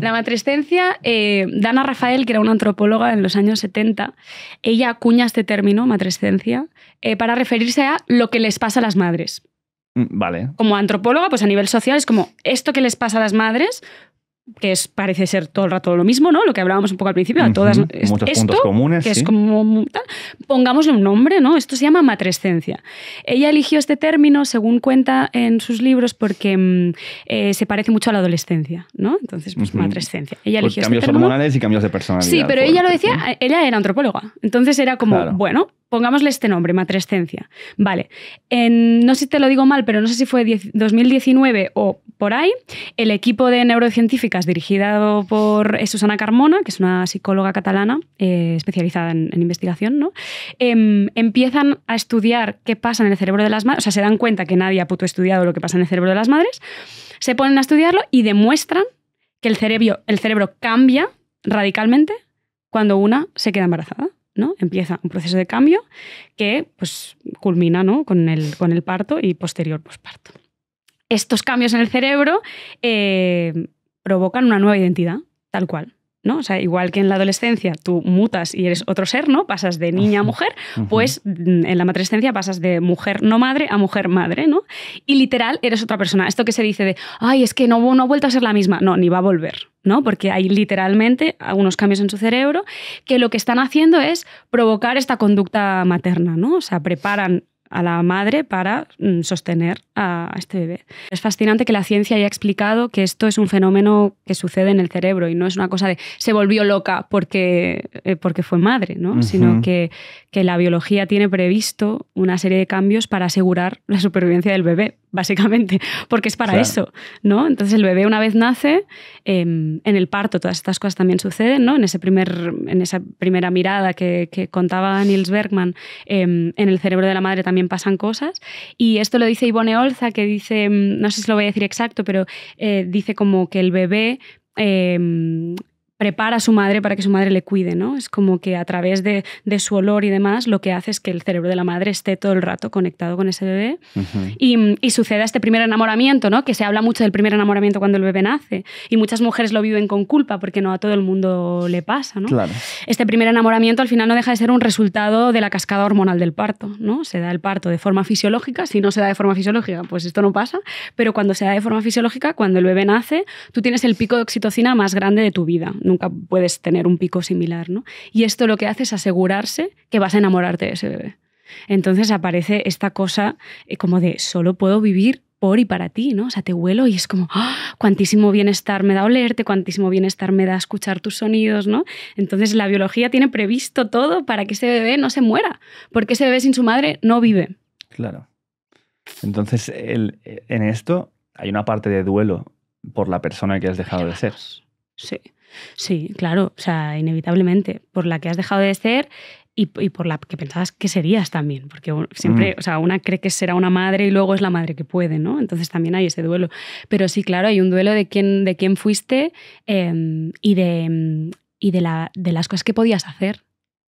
La matrescencia, eh, Dana Rafael, que era una antropóloga en los años 70, ella acuña este término, matrescencia, eh, para referirse a lo que les pasa a las madres. Mm, vale. Como antropóloga, pues a nivel social es como esto que les pasa a las madres que parece ser todo el rato lo mismo, ¿no? Lo que hablábamos un poco al principio, todas muchos puntos comunes, que es como pongámosle un nombre, ¿no? Esto se llama matrescencia. Ella eligió este término, según cuenta en sus libros, porque mm, eh, se parece mucho a la adolescencia, ¿no? Entonces, pues matrescencia. Pues este cambios hormonales y cambios de personalidad. Sí, pero ella lo decía, ella era antropóloga, entonces era como, bueno, pongámosle este nombre, matrescencia. Vale, en, no sé si te lo digo mal, pero no sé si fue 2019 o por ahí, el equipo de neurocientíficas dirigido por eh, Susana Carmona, que es una psicóloga catalana eh, especializada en, investigación, ¿no? Em, empiezan a estudiar qué pasa en el cerebro de las madres, o sea, se dan cuenta que nadie ha puto estudiado lo que pasa en el cerebro de las madres, se ponen a estudiarlo y demuestran que el cerebro, el cerebro cambia radicalmente cuando una se queda embarazada. ¿no? Empieza un proceso de cambio que pues, culmina ¿no? con, el, con el parto y posterior posparto estos cambios en el cerebro eh, provocan una nueva identidad, tal cual. ¿no? O sea, igual que en la adolescencia tú mutas y eres otro ser, ¿no? Pasas de niña a mujer, pues mm, en la matrescencia pasas de mujer no madre a mujer madre, ¿no? Y literal eres otra persona. Esto que se dice de, ay, es que no, ha vuelto a ser la misma. No, ni va a volver, ¿no? Porque hay literalmente algunos cambios en su cerebro que lo que están haciendo es provocar esta conducta materna, ¿no? O sea, preparan a la madre para mm, sostener a este bebé. Es fascinante que la ciencia haya explicado que esto es un fenómeno que sucede en el cerebro y no es una cosa de se volvió loca porque, eh, porque fue madre, ¿no? sino que, la biología tiene previsto una serie de cambios para asegurar la supervivencia del bebé, básicamente, porque es para eso, ¿no? Entonces el bebé una vez nace, em, en el parto todas estas cosas también suceden, ¿no? En, ese primer, en esa primera mirada que, contaba Niels Bergman, em, en el cerebro de la madre también pasan cosas. Y esto lo dice Ivone Olza, que dice, mm, no sé si lo voy a decir exacto, pero eh, dice como que el bebé em, prepara a su madre para que su madre le cuide, ¿no? Es como que a través de, su olor y demás lo que hace es que el cerebro de la madre esté todo el rato conectado con ese bebé y, y, suceda este primer enamoramiento, ¿no? Que se habla mucho del primer enamoramiento cuando el bebé nace y muchas mujeres lo viven con culpa porque no a todo el mundo le pasa, ¿no? Este primer enamoramiento al final no deja de ser un resultado de la cascada hormonal del parto, ¿no? Se da el parto de forma fisiológica, si no se da de forma fisiológica, pues esto no pasa, pero cuando se da de forma fisiológica, cuando el bebé nace, tú tienes el pico de oxitocina más grande de tu vida, nunca puedes tener un pico similar, ¿no? Y esto lo que hace es asegurarse que vas a enamorarte de ese bebé. Entonces aparece esta cosa eh, como de solo puedo vivir por y para ti, ¿no? O sea, te huelo y es como, ah, cuantísimo bienestar me da olerte, cuantísimo bienestar me da escuchar tus sonidos, ¿no? Entonces la biología tiene previsto todo para que ese bebé no se muera, porque ese bebé sin su madre no vive. Claro. Entonces, eh, en esto hay una parte de duelo por la persona que has dejado de ser. Sí. Sí, claro, o sea, inevitablemente, por la que has dejado de ser y, por la que pensabas que serías también, porque siempre, mm. o sea, una cree que será una madre y luego es la madre que puede, ¿no? Entonces también hay ese duelo. Pero sí, claro, hay un duelo de quién, de quién fuiste em, y, de, y de las cosas que podías hacer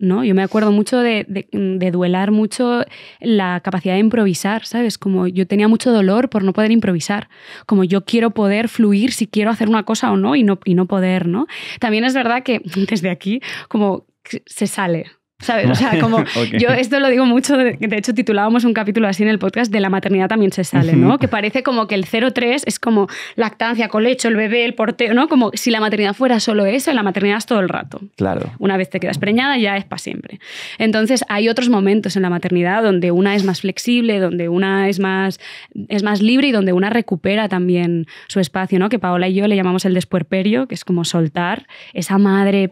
¿no? Yo me acuerdo mucho de, duelar mucho la capacidad de improvisar, ¿sabes? Como yo tenía mucho dolor por no poder improvisar, como yo quiero poder fluir si quiero hacer una cosa o no y no, y no poder, ¿no? También es verdad que desde aquí como se sale, ¿Sabes? O sea, como yo esto lo digo mucho, de, hecho titulábamos un capítulo así en el podcast de la maternidad también se sale, ¿no? que parece como que el 03 es como lactancia, colecho, el bebé, el porteo, ¿no? Como si la maternidad fuera solo eso, la maternidad es todo el rato. Claro. Una vez te quedas preñada ya es para siempre. Entonces, hay otros momentos en la maternidad donde una es más flexible, donde una es más es más libre y donde una recupera también su espacio, ¿no? Que Paola y yo le llamamos el despuerperio, que es como soltar esa madre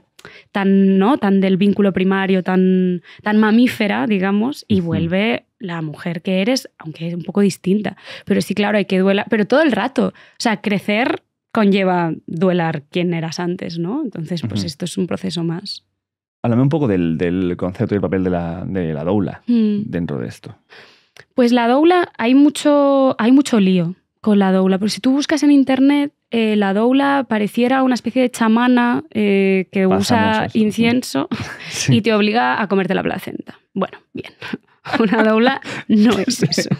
tan, ¿no? tan del vínculo primario, tan, tan mamífera, digamos, y vuelve la mujer que eres, aunque es un poco distinta. Pero sí, claro, hay que duela, pero todo el rato. O sea, crecer conlleva duelar quién eras antes, ¿no? Entonces, pues esto es un proceso más. Háblame un poco del, concepto y el papel de la, de doula mm. dentro de esto. Pues la doula, hay mucho, hay mucho lío con la doula, porque si tú buscas en internet, eh, la doula pareciera una especie de chamana eh, que usa incienso y te obliga a comerte la placenta. Bueno, bien. Una doula no es eso.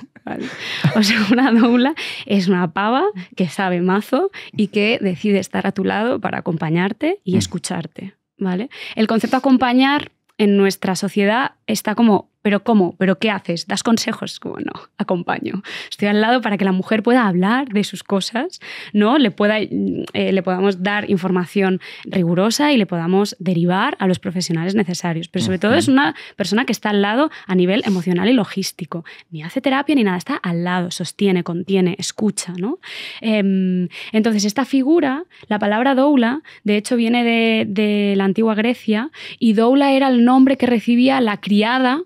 O sea, una doula es una pava que sabe mazo y que decide estar a tu lado para acompañarte y mm. escucharte. ¿vale? El concepto acompañar en nuestra sociedad está como ¿Pero cómo? ¿Pero qué haces? ¿Das consejos? Como no, acompaño. Estoy al lado para que la mujer pueda hablar de sus cosas, ¿no? Le, pueda, mm, eh, le podamos dar información rigurosa y le podamos derivar a los profesionales necesarios. Pero sobre todo es una persona que está al lado a nivel emocional y logístico. Ni hace terapia ni nada, está al lado, sostiene, contiene, escucha, ¿no? Em, entonces, esta figura, la palabra doula, de hecho viene de, de la antigua Grecia y doula era el nombre que recibía la criada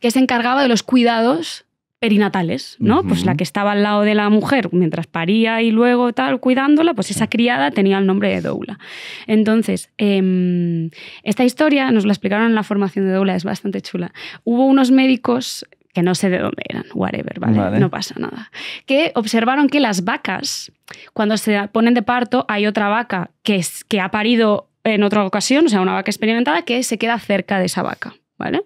que se encargaba de los cuidados perinatales, ¿no? Pues la que estaba al lado de la mujer mientras paría y luego tal, cuidándola, pues esa criada tenía el nombre de doula. Entonces, em, esta historia nos la explicaron en la formación de doula, es bastante chula. Hubo unos médicos que no sé de dónde eran, whatever, ¿vale? No pasa nada. Que observaron que las vacas, cuando se ponen de parto, hay otra vaca que, que ha parido en otra ocasión, o sea, una vaca experimentada, que se queda cerca de esa vaca. ¿vale?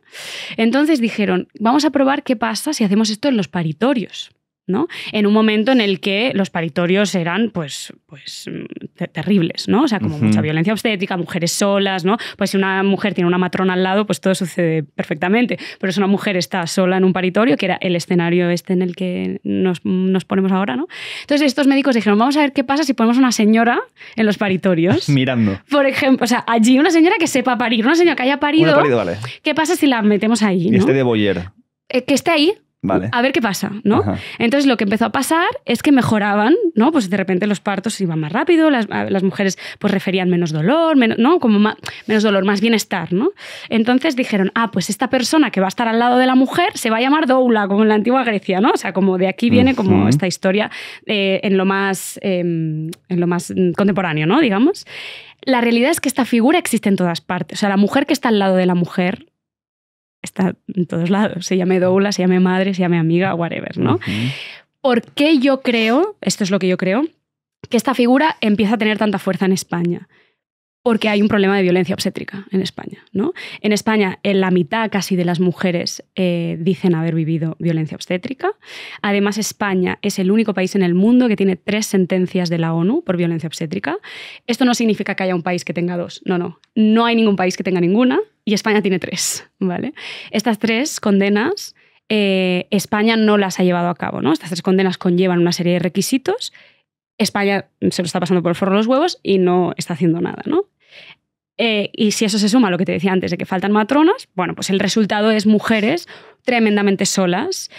Entonces dijeron, vamos a probar qué pasa si hacemos esto en los paritorios. ¿no? En un momento en el que los paritorios eran pues, pues terribles, ¿no? O sea, como mucha violencia obstétrica, mujeres solas, ¿no? Pues si una mujer tiene una matrona al lado, pues todo sucede perfectamente. Pero si una mujer está sola en un paritorio, que era el escenario este en el que nos, ponemos ahora, ¿no? Entonces estos médicos dijeron, vamos a ver qué pasa si ponemos una señora en los paritorios. Mirando. Por ejemplo, o sea, allí una señora que sepa parir, una señora que haya parido. ¿Qué pasa si la metemos ahí? Y esté de boyer. Eh, que esté ahí, a ver qué pasa, ¿no? Entonces lo que empezó a pasar es que mejoraban, ¿no? Pues de repente los partos iban más rápido, las, mujeres pues referían menos dolor, menos, ¿no? Como menos dolor, más bienestar, ¿no? Entonces dijeron, ah, pues esta persona que va a estar al lado de la mujer se va a llamar doula, como en la antigua Grecia, ¿no? O sea, como de aquí viene como esta historia eh, en, lo más, em, en lo más mm, contemporáneo, ¿no? Digamos. La realidad es que esta figura existe en todas partes. O sea, la mujer que está al lado de la mujer está en todos lados. Se llame doula, se llame madre, se llame amiga, whatever, ¿no? ¿Por qué yo creo, esto es lo que yo creo, que esta figura empieza a tener tanta fuerza en España? porque hay un problema de violencia obstétrica en España. ¿no? En España, en la mitad casi de las mujeres eh, dicen haber vivido violencia obstétrica. Además, España es el único país en el mundo que tiene tres sentencias de la ONU por violencia obstétrica. Esto no significa que haya un país que tenga dos, no, no. No hay ningún país que tenga ninguna y España tiene tres. ¿vale? Estas tres condenas... Eh, España no las ha llevado a cabo. ¿no? Estas tres condenas conllevan una serie de requisitos España se lo está pasando por el forro los huevos y no está haciendo nada, ¿no? Eh, y si eso se suma a lo que te decía antes de que faltan matronas, bueno, pues el resultado es mujeres tremendamente solas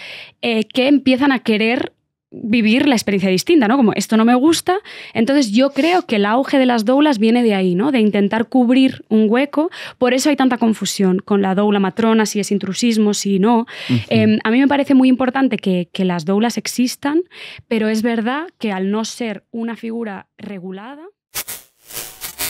eh, que empiezan a querer vivir la experiencia distinta, ¿no? Como esto no me gusta, entonces yo creo que el auge de las doulas viene de ahí, ¿no? De intentar cubrir un hueco, por eso hay tanta confusión con la doula matrona, si es intrusismo, si no. Em, a mí me parece muy importante que, que las doulas existan, pero es verdad que al no ser una figura regulada,